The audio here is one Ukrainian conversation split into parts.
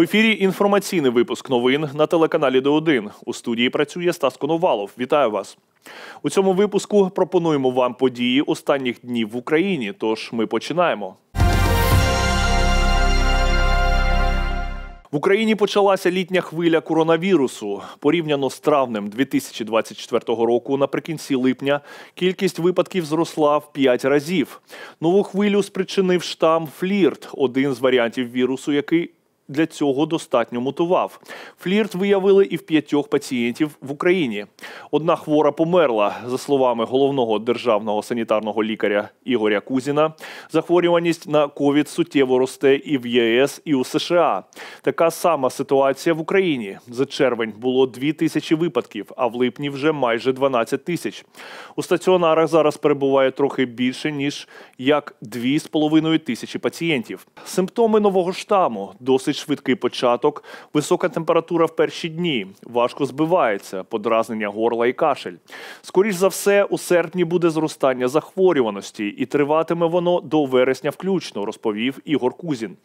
В ефірі інформаційний випуск новин на телеканалі Д1. У студії працює Стас Коновалов. Вітаю вас. У цьому випуску пропонуємо вам події останніх днів в Україні. Тож ми починаємо. В Україні почалася літня хвиля коронавірусу. Порівняно з травнем 2024 року, наприкінці липня, кількість випадків зросла в 5 разів. Нову хвилю спричинив штам флірт, один з варіантів вірусу, який для цього достатньо мутував. Флірт виявили і в п'ятьох пацієнтів в Україні. Одна хвора померла, за словами головного державного санітарного лікаря Ігоря Кузіна. Захворюваність на ковід суттєво росте і в ЄС, і у США. Така сама ситуація в Україні. За червень було 2 тисячі випадків, а в липні вже майже 12 тисяч. У стаціонарах зараз перебуває трохи більше ніж як 2,5 тисячі пацієнтів. Симптоми нового штаму досить швидкий початок, висока температура в перші дні, важко збивається, подразнення горла і кашель. Скоріш за все, у серпні буде зростання захворюваності, і триватиме воно до вересня включно, розповів Ігор Кузін.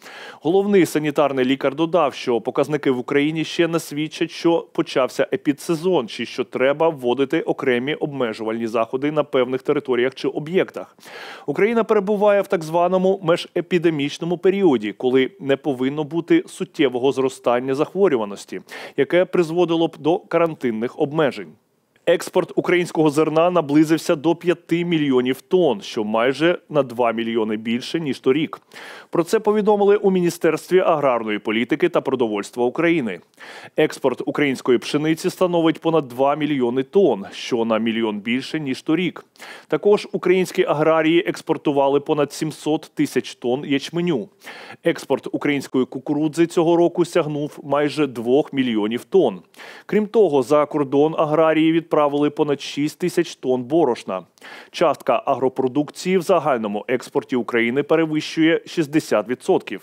Головний санітарний лікар додав, що показники в Україні ще не свідчать, що почався епідсезон, чи що треба вводити окремі обмежувальні заходи на певних територіях чи об'єктах. Україна перебуває в так званому межепідемічному періоді, коли не повинно бути суттєвого зростання захворюваності, яке призводило б до карантинних обмежень. Експорт українського зерна наблизився до 5 мільйонів тонн, що майже на 2 мільйони більше ніж торік. Про це повідомили у міністерстві аграрної політики та продовольства України. Експорт української пшениці становить понад 2 мільйони тонн, що на мільйон більше ніж торік. Також українські аграрії експортували понад 700 тисяч тонн ячменю. Експорт української кукурудзи цього року сягнув майже 2 мільйонів тонн. Крім того, за кордон аграрії відправили відправили понад 6 тисяч тонн борошна. Частка агропродукції в загальному експорті України перевищує 60%.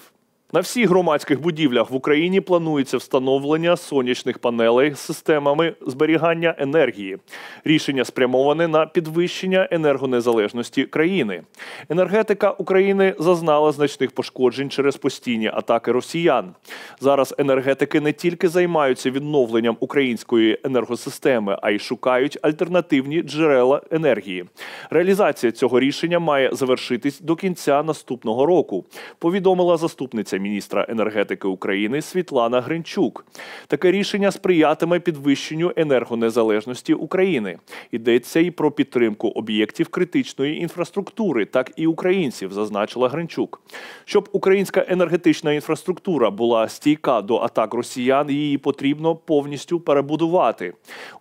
На всіх громадських будівлях в Україні планується встановлення сонячних панелей з системами зберігання енергії. Рішення спрямоване на підвищення енергонезалежності країни. Енергетика України зазнала значних пошкоджень через постійні атаки росіян. Зараз енергетики не тільки займаються відновленням української енергосистеми, а й шукають альтернативні джерела енергії. Реалізація цього рішення має завершитись до кінця наступного року. Повідомила заступниця міністра енергетики України Світлана Гринчук. Таке рішення сприятиме підвищенню енергонезалежності України. Йдеться і про підтримку об'єктів критичної інфраструктури, так і українців, зазначила Гринчук. Щоб українська енергетична інфраструктура була стійка до атак росіян, її потрібно повністю перебудувати.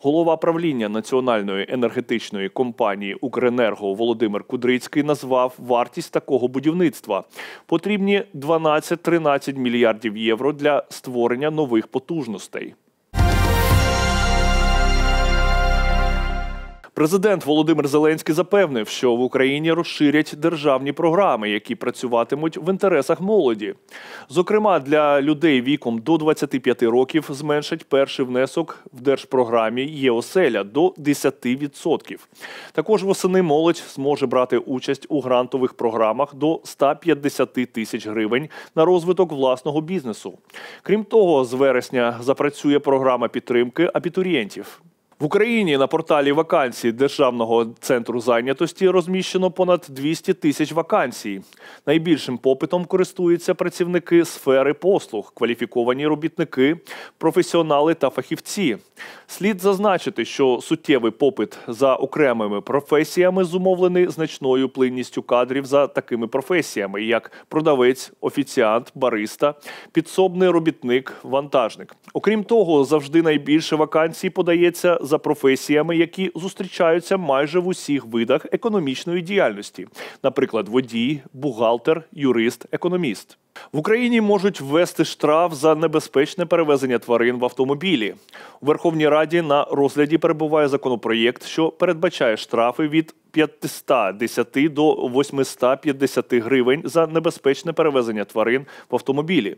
Голова правління національної енергетичної компанії Укренерго Володимир Кудрицький назвав вартість такого будівництва. Потрібні 12 13 мільярдів євро для створення нових потужностей. Президент Володимир Зеленський запевнив, що в Україні розширять державні програми, які працюватимуть в інтересах молоді. Зокрема, для людей віком до 25 років зменшать перший внесок в держпрограмі ЄОСЕЛЯ до 10%. Також восени молодь зможе брати участь у грантових програмах до 150 тисяч гривень на розвиток власного бізнесу. Крім того, з вересня запрацює програма підтримки абітурієнтів. В Україні на порталі вакансій Державного центру зайнятості розміщено понад 200 тисяч вакансій. Найбільшим попитом користуються працівники сфери послуг, кваліфіковані робітники, професіонали та фахівці. Слід зазначити, що суттєвий попит за окремими професіями зумовлений значною плинністю кадрів за такими професіями, як продавець, офіціант, бариста, підсобний робітник, вантажник. Окрім того, завжди найбільше вакансій подається за професіями, які зустрічаються майже в усіх видах економічної діяльності, наприклад, водій, бухгалтер, юрист, економіст. В Україні можуть ввести штраф за небезпечне перевезення тварин в автомобілі. У Верховній Раді на розгляді перебуває законопроєкт, що передбачає штрафи від 510 до 850 гривень за небезпечне перевезення тварин в автомобілі.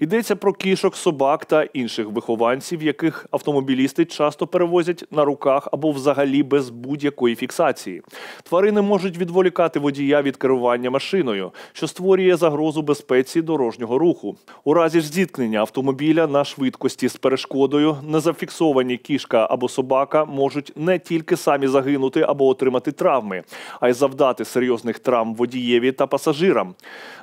Йдеться про кішок, собак та інших вихованців, яких автомобілісти часто перевозять на руках або взагалі без будь-якої фіксації. Тварини можуть відволікати водія від керування машиною, що створює загрозу безпеці дорожнього руху. У разі ж зіткнення автомобіля на швидкості з перешкодою незафіксовані кішка або собака можуть не тільки самі загинути або отримати травму, травми, а й завдати серйозних травм водієві та пасажирам.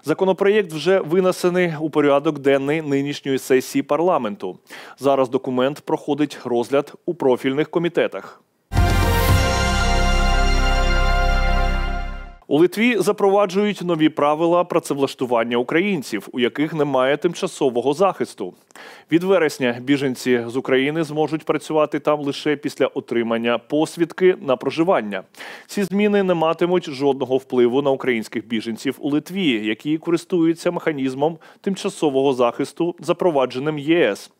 Законопроєкт вже винесений у порядок денний нинішньої сесії парламенту. Зараз документ проходить розгляд у профільних комітетах. У Литві запроваджують нові правила працевлаштування українців, у яких немає тимчасового захисту. Від вересня біженці з України зможуть працювати там лише після отримання посвідки на проживання. Ці зміни не матимуть жодного впливу на українських біженців у Литві, які користуються механізмом тимчасового захисту, запровадженим ЄС.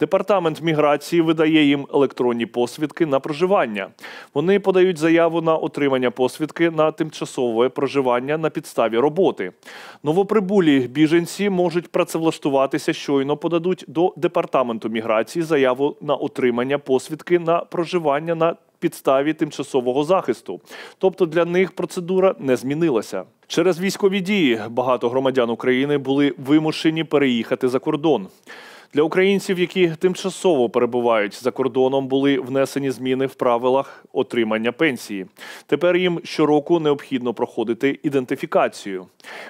Департамент міграції видає їм електронні посвідки на проживання. Вони подають заяву на отримання посвідки на тимчасове тимчасове проживання на підставі роботи. Новоприбулі біженці можуть працевлаштуватися щойно подадуть до департаменту міграції заяву на отримання посвідки на проживання на Підставі тимчасового захисту, тобто для них процедура не змінилася. Через військові дії багато громадян України були вимушені переїхати за кордон. Для українців, які тимчасово перебувають за кордоном, були внесені зміни в правилах отримання пенсії. Тепер їм щороку необхідно проходити ідентифікацію.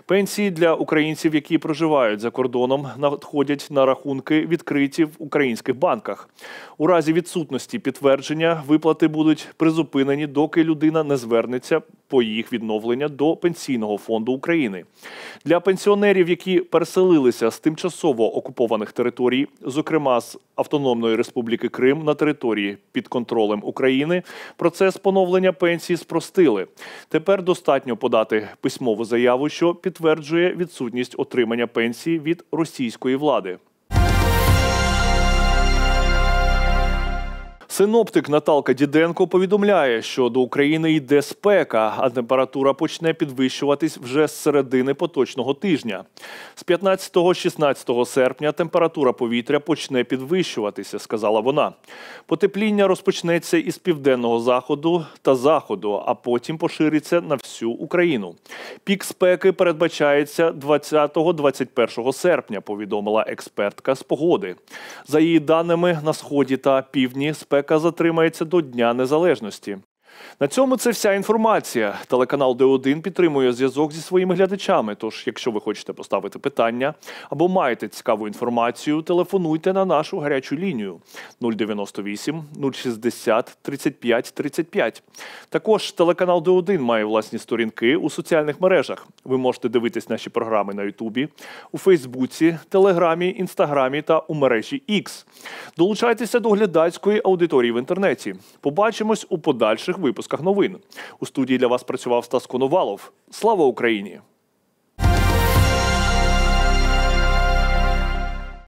Пенсії для українців, які проживають за кордоном, надходять на рахунки відкриті в українських банках. У разі відсутності підтвердження виплати будуть призупинені, доки людина не звернеться по їх відновлення до пенсійного фонду України. Для пенсіонерів, які переселилися з тимчасово окупованих територій територій, зокрема з Автономної Республіки Крим на території під контролем України, процес поновлення пенсії спростили. Тепер достатньо подати письмову заяву, що підтверджує відсутність отримання пенсії від російської влади. Синоптик Наталка Діденко повідомляє, що до України йде спека, а температура почне підвищуватись вже з середини поточного тижня. З 15-16 серпня температура повітря почне підвищуватися, сказала вона. Потепління розпочнеться із південного заходу та заходу, а потім пошириться на всю Україну. Пік спеки передбачається 20-21 серпня. Повідомила експертка з погоди. За її даними на сході та півдні спека яка затримається до Дня Незалежності. На цьому це вся інформація. Телеканал Д1 підтримує зв'язок зі своїми глядачами. Тож, якщо ви хочете поставити питання або маєте цікаву інформацію, телефонуйте на нашу гарячу лінію 098 060 35 35. Також телеканал Д1 має власні сторінки у соціальних мережах. Ви можете дивитись наші програми на Ютубі, у Фейсбуці, Телеграмі, Інстаграмі та у мережі X. Долучайтеся до глядацької аудиторії в інтернеті. Побачимось у подальших випусках новин. У студії для вас працював Стас Коновалов. Слава Україні!